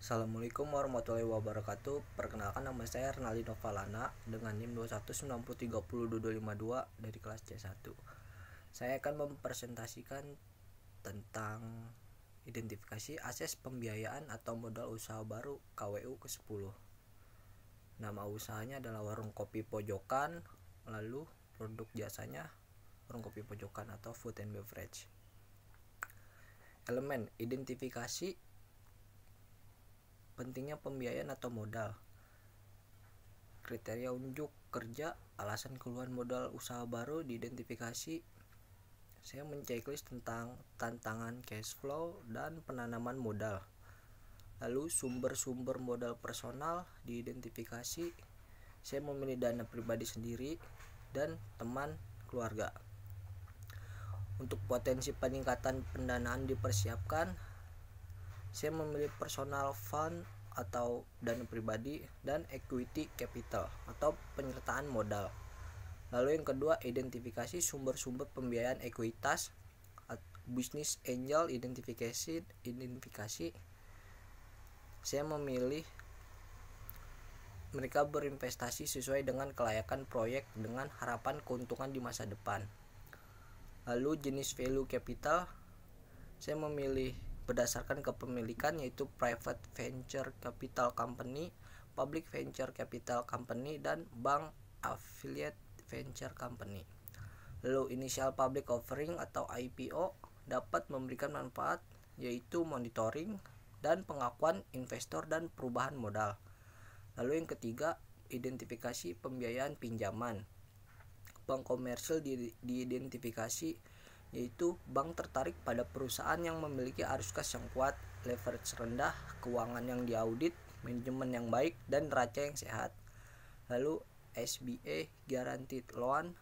Assalamualaikum warahmatullahi wabarakatuh. Perkenalkan nama saya Renaldi Novalana dengan NIM 219030252 dari kelas C1. Saya akan mempresentasikan tentang identifikasi ases pembiayaan atau modal usaha baru KWU ke-10. Nama usahanya adalah warung kopi pojokan, lalu produk jasanya warung kopi pojokan atau food and beverage. Elemen identifikasi pentingnya pembiayaan atau modal kriteria unjuk kerja alasan keluhan modal usaha baru diidentifikasi saya menceklis tentang tantangan cash flow dan penanaman modal lalu sumber-sumber modal personal diidentifikasi saya memilih dana pribadi sendiri dan teman keluarga untuk potensi peningkatan pendanaan dipersiapkan saya memilih personal fund atau dana pribadi dan equity capital atau penyertaan modal. Lalu yang kedua, identifikasi sumber-sumber pembiayaan ekuitas, bisnis angel identifikasi identifikasi. Saya memilih mereka berinvestasi sesuai dengan kelayakan proyek dengan harapan keuntungan di masa depan. Lalu jenis value capital, saya memilih berdasarkan kepemilikan yaitu private venture capital company, public venture capital company dan bank affiliate venture company. Lalu inisial public offering atau IPO dapat memberikan manfaat yaitu monitoring dan pengakuan investor dan perubahan modal. Lalu yang ketiga, identifikasi pembiayaan pinjaman. Bank komersil diidentifikasi yaitu bank tertarik pada perusahaan yang memiliki arus kas yang kuat, leverage rendah, keuangan yang diaudit, manajemen yang baik, dan raca yang sehat. Lalu SBA Guaranteed Loan,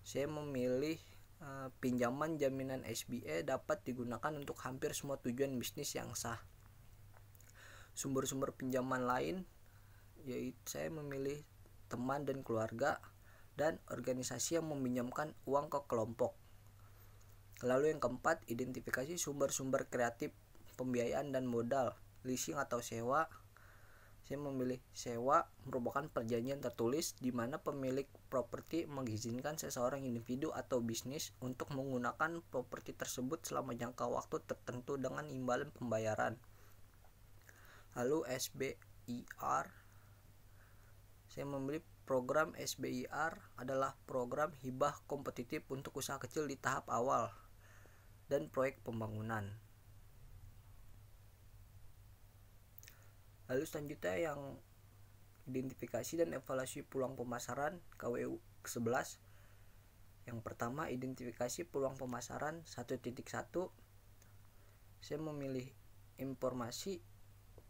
saya memilih e, pinjaman jaminan SBA dapat digunakan untuk hampir semua tujuan bisnis yang sah. Sumber-sumber pinjaman lain, yaitu saya memilih teman dan keluarga, dan organisasi yang meminjamkan uang ke kelompok. Lalu yang keempat, identifikasi sumber-sumber kreatif pembiayaan dan modal, leasing atau sewa. Saya memilih sewa merupakan perjanjian tertulis di mana pemilik properti mengizinkan seseorang individu atau bisnis untuk menggunakan properti tersebut selama jangka waktu tertentu dengan imbalan pembayaran. Lalu SBIR saya memilih program SBIR adalah program hibah kompetitif untuk usaha kecil di tahap awal dan proyek pembangunan. Lalu selanjutnya yang identifikasi dan evaluasi peluang pemasaran KWU 11. Yang pertama, identifikasi peluang pemasaran 1.1. Saya memilih informasi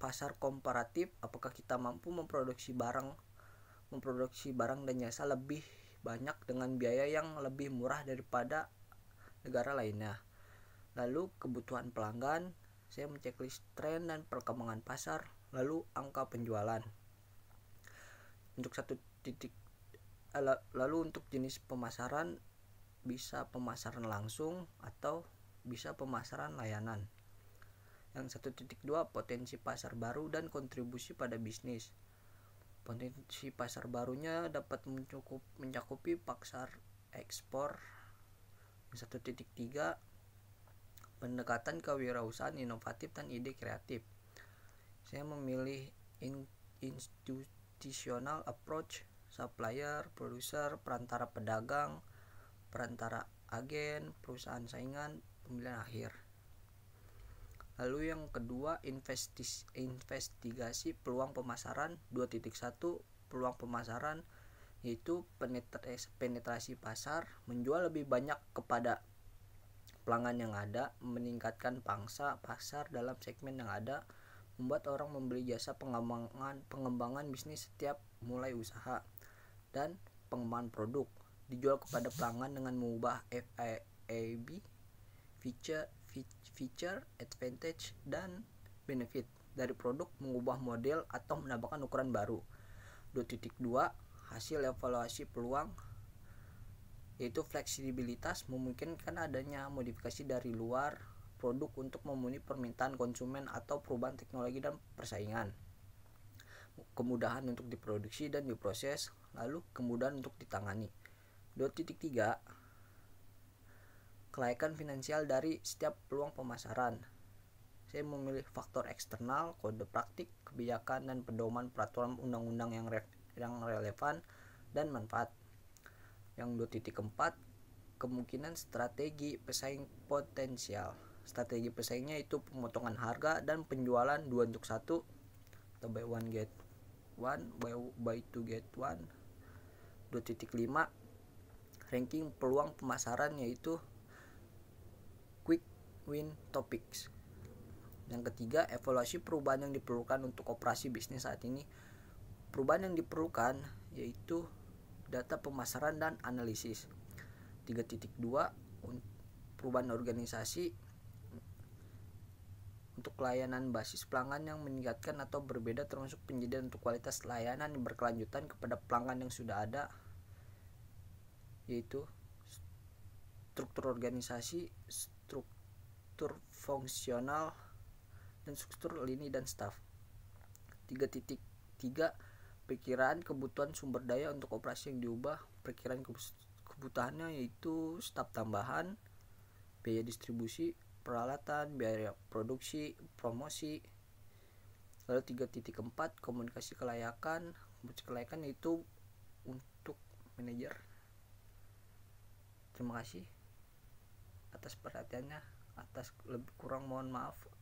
pasar komparatif apakah kita mampu memproduksi barang memproduksi barang dan jasa lebih banyak dengan biaya yang lebih murah daripada negara lainnya lalu kebutuhan pelanggan, saya menceklis tren dan perkembangan pasar, lalu angka penjualan. Untuk satu titik eh, lalu untuk jenis pemasaran bisa pemasaran langsung atau bisa pemasaran layanan. Yang satu titik dua potensi pasar baru dan kontribusi pada bisnis. Potensi pasar barunya dapat mencukup, mencakupi pasar ekspor. Yang satu titik tiga pendekatan kewirausahaan inovatif dan ide kreatif. Saya memilih in institutional approach, supplier, producer, perantara pedagang, perantara agen, perusahaan saingan, pembelian akhir. Lalu yang kedua investis, investigasi peluang pemasaran 2.1 peluang pemasaran yaitu penetrasi pasar menjual lebih banyak kepada pelanggan yang ada, meningkatkan pangsa pasar dalam segmen yang ada, membuat orang membeli jasa pengembangan pengembangan bisnis setiap mulai usaha dan pengembangan produk dijual kepada pelanggan dengan mengubah FAAB feature feature advantage dan benefit dari produk mengubah model atau menambahkan ukuran baru 2.2 hasil evaluasi peluang yaitu fleksibilitas memungkinkan adanya modifikasi dari luar produk untuk memenuhi permintaan konsumen atau perubahan teknologi dan persaingan kemudahan untuk diproduksi dan diproses lalu kemudahan untuk ditangani 2.3 kelayakan finansial dari setiap peluang pemasaran saya memilih faktor eksternal kode praktik kebijakan dan pedoman peraturan undang-undang yang, yang relevan dan manfaat yang 2.4 kemungkinan strategi pesaing potensial. Strategi pesaingnya itu pemotongan harga dan penjualan 2 untuk 1 atau buy one get one, buy, buy two get one. 2.5 ranking peluang pemasaran yaitu quick win topics. Yang ketiga, evaluasi perubahan yang diperlukan untuk operasi bisnis saat ini. Perubahan yang diperlukan yaitu data pemasaran dan analisis. 3.2 perubahan organisasi untuk layanan basis pelanggan yang meningkatkan atau berbeda termasuk penyediaan untuk kualitas layanan yang berkelanjutan kepada pelanggan yang sudah ada yaitu struktur organisasi, struktur fungsional dan struktur lini dan staf. 3.3 Pikiran kebutuhan sumber daya untuk operasi yang diubah, perkiraan kebutuhannya yaitu staf tambahan, biaya distribusi, peralatan, biaya produksi, promosi. Lalu 3.4 komunikasi kelayakan. Komunikasi kelayakan itu untuk manajer. Terima kasih atas perhatiannya. Atas lebih kurang mohon maaf